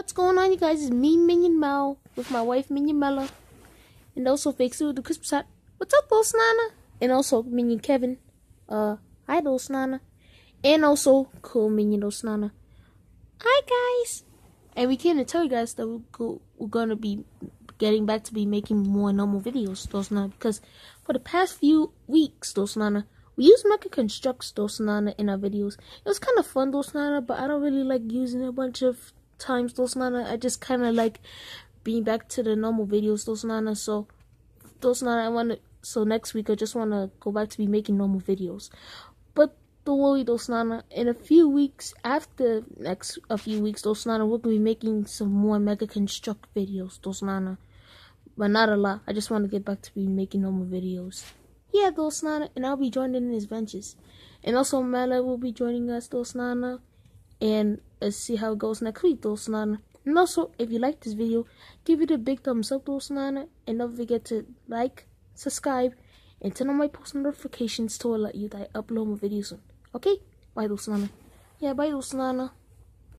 What's going on, you guys? It's me, Minion Mel, with my wife, Minion Mella, and also Fake with the Christmas hat. What's up, Little Snana? And also Minion Kevin. Uh, hi, Little Snana. And also Cool Minion Little Snana. Hi, guys. And we came to tell you guys that we're, go we're gonna be getting back to be making more normal videos, Little Snana, because for the past few weeks, Little Snana, we use Mecha Constructs Nana, in our videos. It was kind of fun, Nana, but I don't really like using a bunch of times, those Nana. I just kind of like being back to the normal videos, those Nana. So, those Nana, I want to. So next week, I just want to go back to be making normal videos. But don't worry, Dos Nana. In a few weeks, after next a few weeks, those Nana, we're gonna be making some more Mega Construct videos, those Nana. But not a lot. I just want to get back to be making normal videos. Yeah, those Nana, and I'll be joining in his ventures. And also, Mala will be joining us, those Nana and let's uh, see how it goes next week, Dulce And also, if you like this video, give it a big thumbs up, Dulce and don't forget to like, subscribe, and turn on my post notifications to alert you that I upload more videos soon. Okay? Bye, Dulce Yeah, bye, Dulce